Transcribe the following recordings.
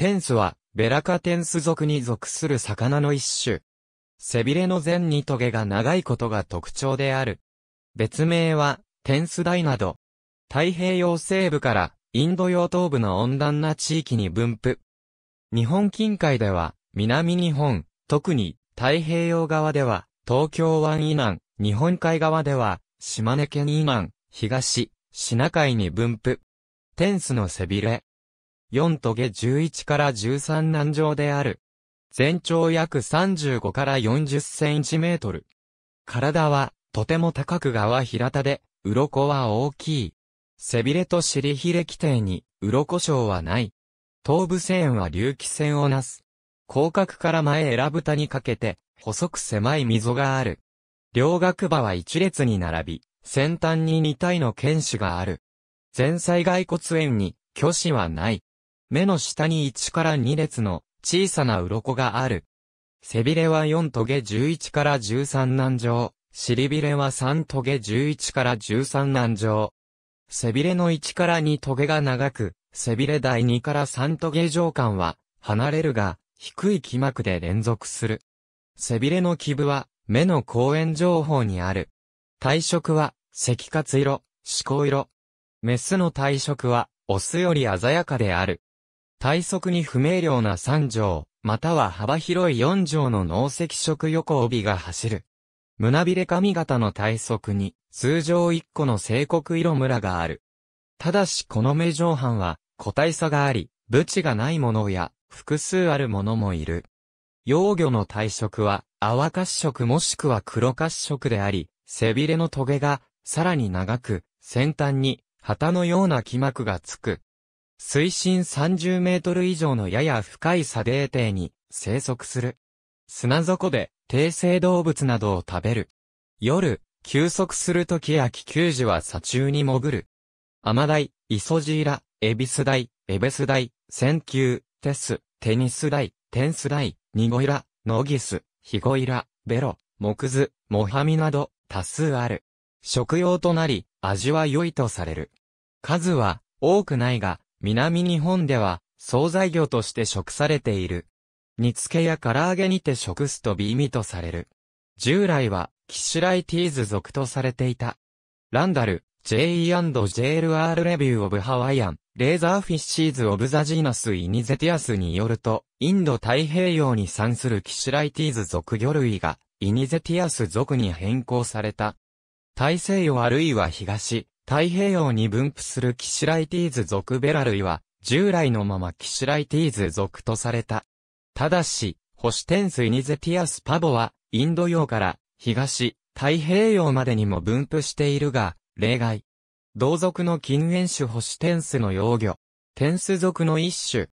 テンスは、ベラカテンス属に属する魚の一種。背びれの前にトゲが長いことが特徴である。別名は、テンスダイなど。太平洋西部からインド洋東部の温暖な地域に分布。日本近海では、南日本、特に太平洋側では、東京湾以南、日本海側では、島根県以南、東、品海に分布。テンスの背びれ、4トゲ11から13南城である。全長約35から40センチメートル。体は、とても高く側平田で、鱗は大きい。背びれと尻ひれ規定に、鱗症はない。頭部線は隆起線をなす。広角から前選ぶたにかけて、細く狭い溝がある。両角馬は一列に並び、先端に2体の剣士がある。前菜骸骨縁に、虚子はない。目の下に1から2列の小さな鱗がある。背びれは4トゲ11から13難上、尻びれは3トゲ11から13難上。背びれの1から2トゲが長く、背びれ第2から3トゲ上間は離れるが、低い気膜で連続する。背びれの基部は目の公園情報にある。体色は赤活色、思考色。メスの体色はオスより鮮やかである。体側に不明瞭な3条、または幅広い4条の脳脊色横帯が走る。胸びれ髪型の体側に、通常1個の聖国色ムラがある。ただしこの目上半は、個体差があり、ブチがないものや、複数あるものもいる。幼魚の体色は、泡褐色もしくは黒褐色であり、背びれの棘が、さらに長く、先端に、旗のような気膜がつく。水深30メートル以上のやや深い砂泥底に生息する。砂底で低生動物などを食べる。夜、休息する時や気球時は砂中に潜る。アマダイ、イソジーラ、エビスダイ、エベスダイ、センキュー、テス、テニスダイ、テンスダイ、ニゴイラ、ノギス、ヒゴイラ、ベロ、モクズ、モハミなど多数ある。食用となり、味は良いとされる。数は多くないが、南日本では、惣菜魚として食されている。煮付けや唐揚げにて食すと美味とされる。従来は、キシュライティーズ属とされていた。ランダル、JE&JLR レビューオブハワイアン、レーザーフィッシーズオブザジーナスイニゼティアスによると、インド太平洋に産するキシュライティーズ属魚類が、イニゼティアス属に変更された。大西洋あるいは東、太平洋に分布するキシライティーズ属ベラ類は、従来のままキシライティーズ属とされた。ただし、星天水ニゼティアスパボは、インド洋から東、太平洋までにも分布しているが、例外。同族の近縁種星天スの幼魚。天ス属の一種。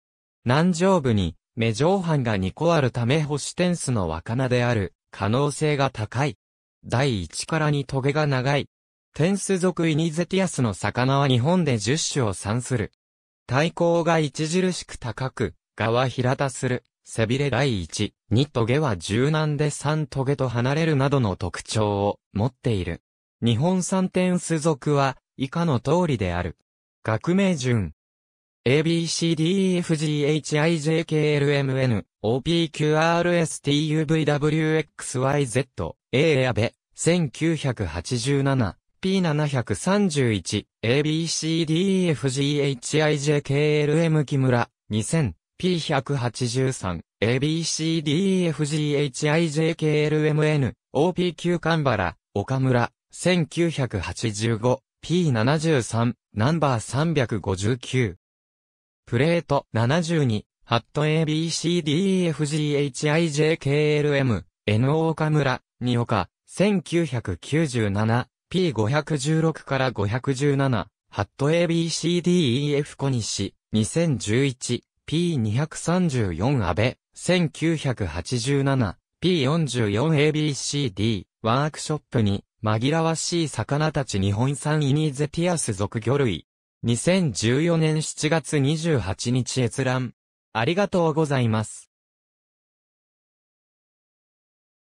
南上部に、目上半が2個あるため星天スの若菜である、可能性が高い。第1からに棘が長い。テンス属イニゼティアスの魚は日本で10種を産する。体高が著しく高く、蛾は平田する。背びれ第1、2トゲは柔軟で3トゲと離れるなどの特徴を持っている。日本三点数属は以下の通りである。学名順。ABCDEFGHIJKLMN OPQRSTUVWXYZ A やべ1987 P731、ABCDEFGHIJKLM 木村、2000、P183、ABCDEFGHIJKLMN、o p q 神原、岡村、1985、P73、ナンバー359。プレート72、ハット ABCDEFGHIJKLM、NO 岡村、2岡、1997、P516 から517、ハット ABCDEF 小西、2011、P234 安倍、1987、P44ABCD、ワークショップに、紛らわしい魚たち日本産イニーゼティアス属魚類。2014年7月28日閲覧。ありがとうございます。